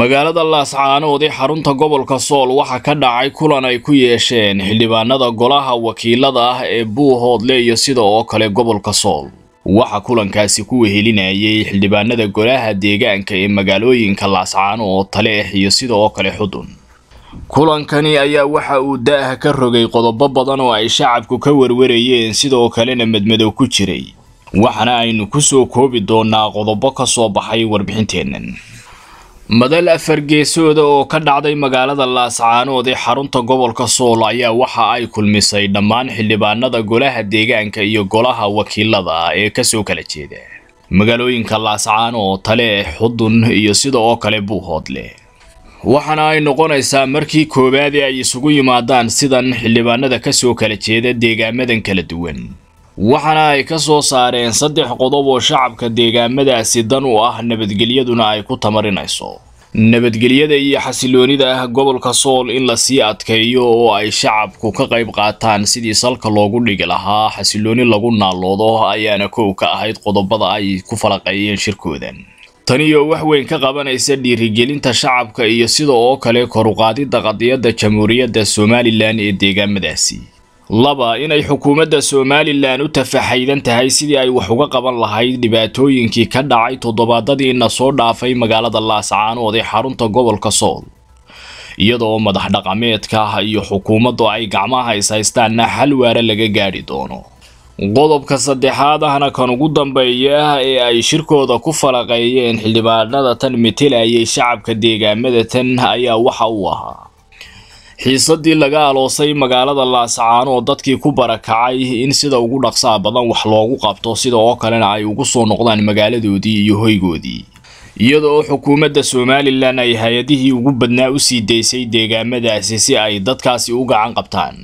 magaalada laascaanood ee xarunta gobolka sool waxaa ka dhacay kulan ay ku yeesheen xildhibaanada golaha wakiilada ah ee buu hoodle iyo sida oo kale gobolka sool waxaa kulankaasi ku wehelinayay xildhibaanada golaha deegaanka ee magaalooyinka laascaano oo taleex ah iyo sida oo kale xudun kulankani ayaa waxa uu daaha ka rogay qodobo badan oo ay shacabku ka warwarayeen sidoo kalena madmadow ku jiray waxaana aynu ku soo koobi doonnaa qodobo ka soo baxay warbixinteennan madal afargeesooda oo ka dhacday magaalada laascaanood ee xarunta gobolka sool ayaa waxa ay kulmisay dhammaan xildhibaanada golaha deegaanka iyo golaha wakiilada ee kasoo kala jeeda magaalooyinka laascaanood tale xudun iyo sida oo kale buu hoodle waxaana ay noqonaysaa markii koowaad ee ay isugu yimaadaan sidan xildhibaanada kasoo kala jeeda deegaamadan kala duwan waxaana ay ka soo saareen saddex qodob oo shacabka deegaamadaasi dan u ah nabadgelyaduna ay ku tamarinayso nabadgelyada iyo xasiloonida ah gobolka sool in lasii adkeeyo oo ay shacabku ka qayb qaataan sidii salka loogu dhigi lahaa xasilooni lagu naaloodo ayaana kow ka ahayd qodobada ay ku falaqeeyeen shirkoodan taniyo wax weyn ka qabanaysa dhiirigelinta shacabka iyo sida oo kale koruqaadidda qadiyadda jamhuuriyadda somalilan ee deegaamadaasi laba inay xukuumadda somalilan u tafaxaydan tahay sidii ay wax uga qaban lahayd dhibaatooyinkii ka dhacay toddobaadadiina soo dhaafay magaalada laascaanood ee xarunta gobolka sool iyadoo madax dhaqameedka ah iyo xukuumaddu ay gacmaha is-haystaanna xal waara laga gaadhi doono qodobka saddexaad ahna kan ugu dambeeya ee ay shirkooda ku falaqeeyeen xildhibaanada tan metelayay shacabka deegaamada tan ayaa waxa uu ahaa xiisadii laga aloosay magaalada laascaan oo dadkii ku barakacay in sida ugu dhaqsaha badan wax loogu qabto sida oo kalena ay ugu soo noqdaan magaaladoodii iyo hoygoodii iyada oo xukuumadda somalilan ay hay-adihii ugu badnaa u sii daysay deegaamadaasi si ay dadkaasi u gacan qabtaan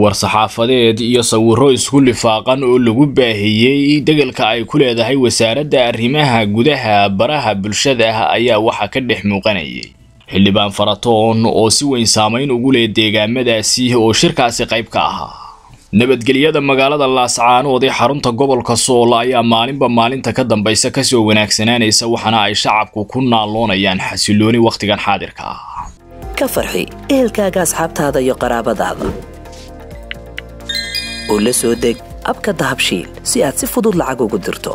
war-saxaafadeed iyo sawiro isku lifaaqan oo lagu baahiyey degalka ay ku leedahay wasaaradda arrimaha gudaha baraha bulshada ayaa waxa ka dhex muuqanayay xildhibaan faratoon oo si weyn saamayn ugu leh deegaamadaasi oo shirkaasi qayb ka ahaa nabadgelyada magaalada laascaanood ee xarunta gobolka soola ayaa maalinba maalinta ka dambaysa kasoo wanaagsanaanaysa waxaana ay shacabku ku naaloonayaan xasilooni wakhtigan xaadirka ah ka farxi ehelkaaga asxaabtaada iyo qaraabadaada oo la soo deg abka dahabshiil si aad si fudud lacag ugu dirto